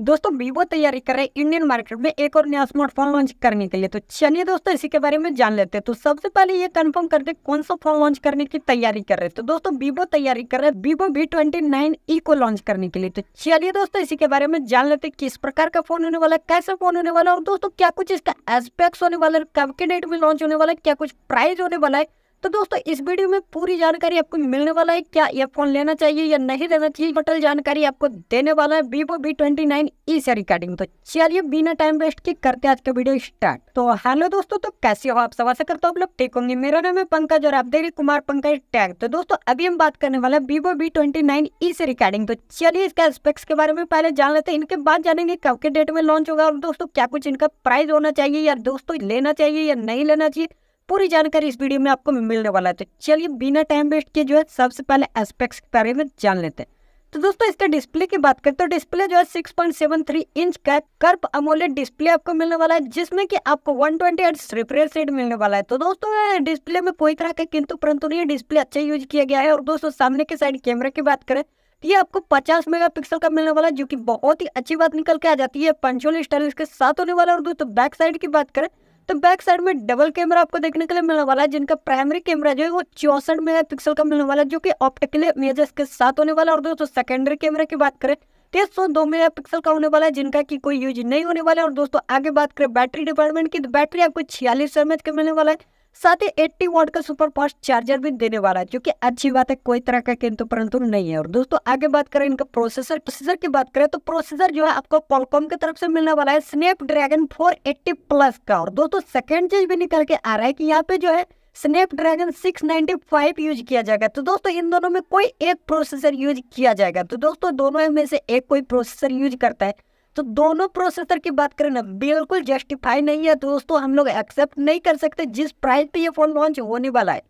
दोस्तों वीवो तैयारी कर रहे इंडियन मार्केट में एक और नया स्मार्टफोन लॉन्च करने के लिए तो चलिए दोस्तों इसी के बारे में जान लेते हैं तो सबसे पहले ये कंफर्म करते कौन सा फोन लॉन्च करने की तैयारी कर रहे हैं तो दोस्तों वीवो तैयारी कर रहे हैं Vivo V twenty nine E को लॉन्च करने के लिए तो चलिए दोस्तों इसी के बारे में जान लेते किस प्रकार का फोन होने वाला है कैसे फोन होने वाला और दोस्तों क्या कुछ इसका एस्पेक्ट होने वाला है कब के डेट में लॉन्च होने वाला है क्या कुछ प्राइस होने वाला है तो दोस्तों इस वीडियो में पूरी जानकारी आपको मिलने वाला है क्या ईयरफोन लेना चाहिए या नहीं लेना चाहिए टोटल जानकारी आपको देने वाला है Vivo V twenty nine E से रिकॉर्डिंग तो चलिए बिना टाइम वेस्ट के करते आज का वीडियो स्टार्ट तो हेलो दोस्तों तो कैसे हो आप सवाल से करते हो आप लोग ठीक होंगे मेरा नाम है पंकज और आप देख रहे कुमार पंकज टैग तो दोस्तों अभी हम बात करने वाला है Vivo V twenty nine E से रिकॉर्डिंग तो चलिए इसके एस्पेक्ट्स के बारे में पहले जान लेते हैं इनके बाद जानेंगे कब के डेट में लॉन्च होगा और दोस्तों क्या कुछ इनका प्राइस होना चाहिए या दोस्तों लेना चाहिए या नहीं लेना चाहिए पूरी जानकारी इस वीडियो में आपको मिलने वाला है तो चलिए बिना टाइम वेस्ट किए जो है सबसे पहले एस्पेक्ट्स के बारे में जान लेते हैं तो दोस्तों इसके डिस्प्ले की बात करें तो डिस्प्ले जो है 6.73 इंच का कर्प अमोलेड डिस्प्ले आपको मिलने वाला है जिसमें कि आपको 120 ट्वेंटी रिफ्रेश रेट मिलने वाला है तो दोस्तों डिस्प्ले में कोई तरह का किंतु परंतु नहीं डिस्प्ले अच्छा यूज किया गया है और दोस्तों सामने के साइड कैमरे की बात करें तो ये आपको पचास मेगा का मिलने वाला है जो की बहुत ही अच्छी बात निकल के आ जाती है पंचोली स्टाइल इसके साथ होने वाला और दोस्तों बैक साइड की बात करें तो बैक साइड में डबल कैमरा आपको देखने के लिए मिलने वाला है जिनका प्राइमरी कैमरा जो है वो चौसठ मेगा पिक्सल का मिलने वाला है जो कि ऑप्टिकली इमेजेस के साथ होने वाला है और दोस्तों सेकेंडरी कैमरा की बात करें तेज तो सौ दो मेगा पिक्सल का होने वाला है जिनका की कोई यूज नहीं होने वाला है और दोस्तों आगे बात करें बैटरी डिपार्टमेंट की तो बैटरी आपको छियालीस एम के मिलने वाला है साथ ही एट्टी वोट का सुपर फास्ट चार्जर भी देने वाला है जो कि अच्छी बात है कोई तरह का किंतु परंतु नहीं है और दोस्तों आगे बात करें इनका प्रोसेसर प्रोसेसर की बात करें तो प्रोसेसर जो है आपको कॉलकॉम की तरफ से मिलने वाला है Snapdragon four eighty plus का और दोस्तों सेकेंड चीज भी निकल के आ रहा है कि यहाँ पे जो है स्नैपड्रैगन फाइव यूज किया जाएगा तो दोस्तों इन दोनों में कोई एक प्रोसेसर यूज किया जाएगा तो दोस्तों दोनों में से एक कोई प्रोसेसर यूज करता है तो दोनों प्रोसेसर की बात करें ना बिल्कुल जस्टिफाई नहीं है दोस्तों हम लोग एक्सेप्ट नहीं कर सकते जिस प्राइस पे ये फ़ोन लॉन्च होने वाला है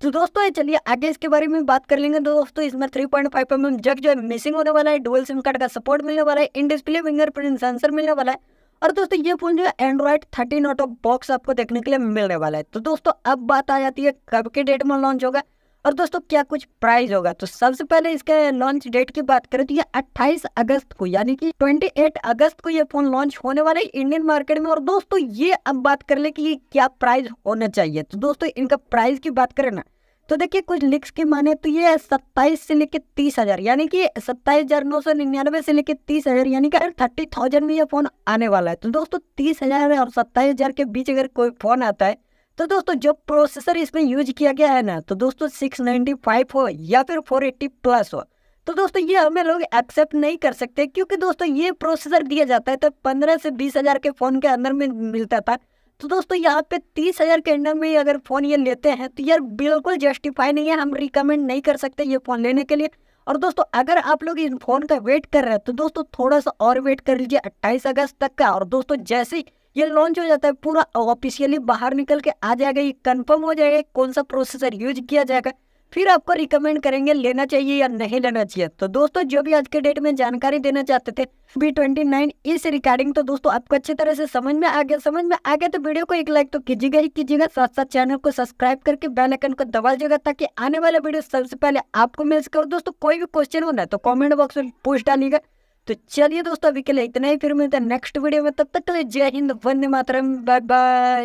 तो दोस्तों चलिए आगे इसके बारे में बात कर लेंगे तो दोस्तों इसमें three point five M jack जो है मिसिंग होने वाला है डुअल सिम कार्ड का सपोर्ट मिलने वाला है इन डिस्प्ले फिंगर सेंसर मिलने वाला है और दोस्तों ये फोन जो है Android thirteen out of box आपको देखने के लिए मिलने वाला है तो दोस्तों अब बात आ जाती है कब के डेट में लॉन्च होगा और दोस्तों क्या कुछ प्राइस होगा तो सबसे पहले इसके लॉन्च डेट की बात करें तो ये 28 अगस्त को यानी कि 28 अगस्त को ये फोन लॉन्च होने वाला है इंडियन मार्केट में और दोस्तों ये अब बात कर ले कि ये क्या प्राइस होना चाहिए तो दोस्तों इनका प्राइस की बात करें ना तो देखिए कुछ लिक्स की माने तो ये सत्ताईस से लेके तीस हजार यानी कि सत्ताईस हजार नौ सौ निन्यानवे से लेके तीस हजार यानी कि अगर थर्टी थाउजेंड में ये फोन आने वाला है तो दोस्तों तीस हजार और सत्ताईस हजार के बीच अगर कोई फोन आता है तो दोस्तों जो प्रोसेसर इसमें यूज किया गया है ना तो दोस्तों सिक्स फाइव हो या फिर फोर एट्टी प्लस हो तो दोस्तों ये हमें लोग एक्सेप्ट नहीं कर सकते क्योंकि दोस्तों ये प्रोसेसर दिया जाता है तो पंद्रह से बीस हजार के फ़ोन के अंदर में मिलता था तो दोस्तों यहाँ पे तीस हजार के अंदर में अगर फ़ोन ये लेते हैं तो यार बिल्कुल जस्टिफाई नहीं है हम रिकमेंड नहीं कर सकते ये फ़ोन लेने के लिए और दोस्तों अगर आप लोग इन फ़ोन का वेट कर रहे हैं तो दोस्तों थोड़ा सा और वेट कर लीजिए अट्ठाईस अगस्त तक का और दोस्तों जैसे ही ये लॉन्च हो जाता है पूरा ऑफिशियली बाहर निकल के आ जाएगा ये कंफर्म हो जाएगा कौन सा प्रोसेसर यूज किया जाएगा फिर आपको रिकमेंड करेंगे लेना चाहिए या नहीं लेना चाहिए तो दोस्तों जो भी आज के डेट में जानकारी देना चाहते थे बी ट्वेंटी नाइन इस रिकॉर्डिंग तो दोस्तों आपको अच्छी तरह से समझ में आ गया समझ में आ गया तो वीडियो को एक लाइक तो कीजिएगा ही कीजिएगा साथ साथ चैनल को सब्सक्राइब करके बेल आइकन को दबा दीजिएगा ताकि आने वाला वीडियो सबसे पहले आपको मिल सके और दोस्तों कोई भी क्वेश्चन होना है तो कॉमेंट बॉक्स में पूछ डालिएगा तो चलिए दोस्तों अभी के लिए इतना ही फिर मिलते हैं नेक्स्ट वीडियो में तब तक के लिए जय हिंद वंदे मातरम बाय बाय